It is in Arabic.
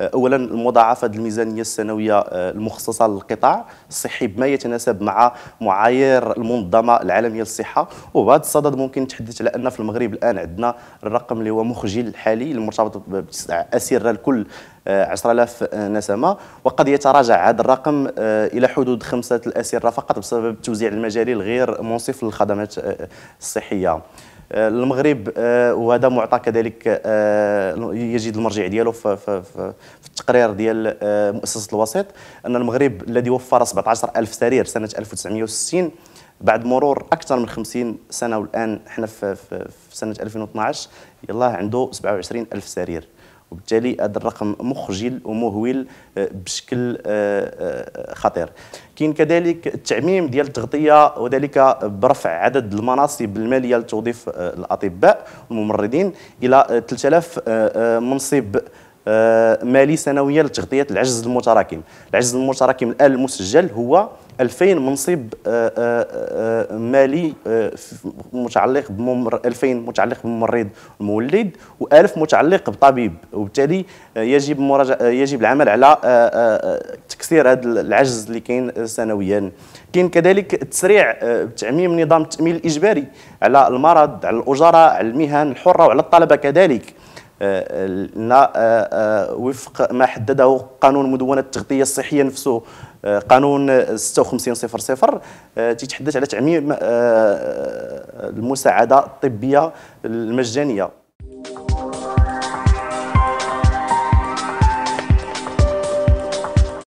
آه، اولا المضاعفه الميزانيه السنويه آه، المخصصه للقطاع الصحي بما يتناسب مع معايير المنظمه العالميه للصحه وبهذا الصدد ممكن نتحدث على ان في المغرب الان عندنا الرقم اللي هو مخجل الحالي المرتبط باسره آه، الكل 10000 نسمه وقد يتراجع هذا الرقم الى حدود خمسه الاسره فقط بسبب التوزيع المجاري الغير منصف للخدمات الصحيه آه، المغرب آه، وهذا معطى كذلك آه، يجد المرجع ديالو في, في, في التقرير ديال مؤسسه الوسيط ان المغرب الذي وفر 17000 سرير سنه 1960 بعد مرور اكثر من 50 سنه والان احنا في, في, في سنه 2012 يلاه عنده 27000 سرير وبالتالي هذا الرقم مخجل ومهول آه، بشكل آه، آه، خطير كاين كذلك التعميم ديال التغطيه وذلك برفع عدد المناصب الماليه لتوظيف الاطباء والممرضين الى 3000 منصب آه، مالي سنويا لتغطيه العجز المتراكم العجز المتراكم الان المسجل هو 2000 منصب آه، آه، مالي متعلق بممر 2000 متعلق بممرض مولد و1000 متعلق بطبيب وبالتالي يجب مراجع يجب العمل على تكسير هذا العجز اللي كاين سنويا كاين كذلك تسريع تعميم نظام التامين الاجباري على المرض على الاجراء على المهن الحره وعلى الطلبه كذلك آه، آه، وفق ما حدده قانون مدونة التغطيه الصحية نفسه آه، قانون 5600 تيتحدث على تعميم المساعدة الطبية المجانية